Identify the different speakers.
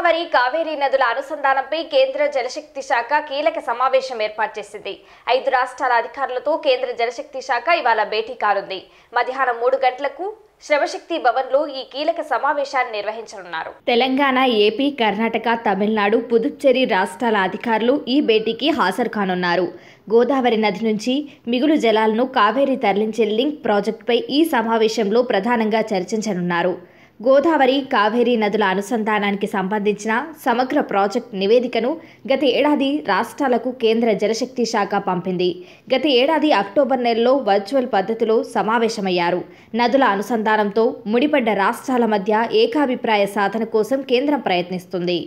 Speaker 1: గోదావరి కావేరీ నదుల అనుసంధానంపై కేంద్ర జలశక్తి శాఖ కీలక సమావేశం ఏర్పాటు చేసింది ఐదు రాష్ట్రాల అధికారులతో కేంద్ర జలశక్తి శాఖ ఇవాళ భేటీ కానుంది మధ్యాహ్నం మూడు గంటలకు శ్రమశక్తి భవన్ లో ఈ కీలక సమావేశాన్ని నిర్వహించనున్నారు తెలంగాణ ఏపీ కర్ణాటక తమిళనాడు పుదుచ్చేరి రాష్ట్రాల అధికారులు ఈ భేటీకి హాజరు కానున్నారు గోదావరి నది నుంచి మిగులు జలాలను కావేరి తరలించే లింక్ ప్రాజెక్టుపై ఈ సమావేశంలో ప్రధానంగా చర్చించనున్నారు గోదావరి కావేరీ నదుల అనుసంధానానికి సంబంధించిన సమగ్ర ప్రాజెక్ట్ నివేదికను గత ఏడాది రాష్ట్రాలకు కేంద్ర జలశక్తి శాఖ పంపింది గత ఏడాది అక్టోబర్ నెలలో వర్చువల్ పద్ధతిలో సమావేశమయ్యారు నదుల అనుసంధానంతో ముడిపడ్డ రాష్ట్రాల మధ్య ఏకాభిప్రాయ సాధన కోసం కేంద్రం ప్రయత్నిస్తుంది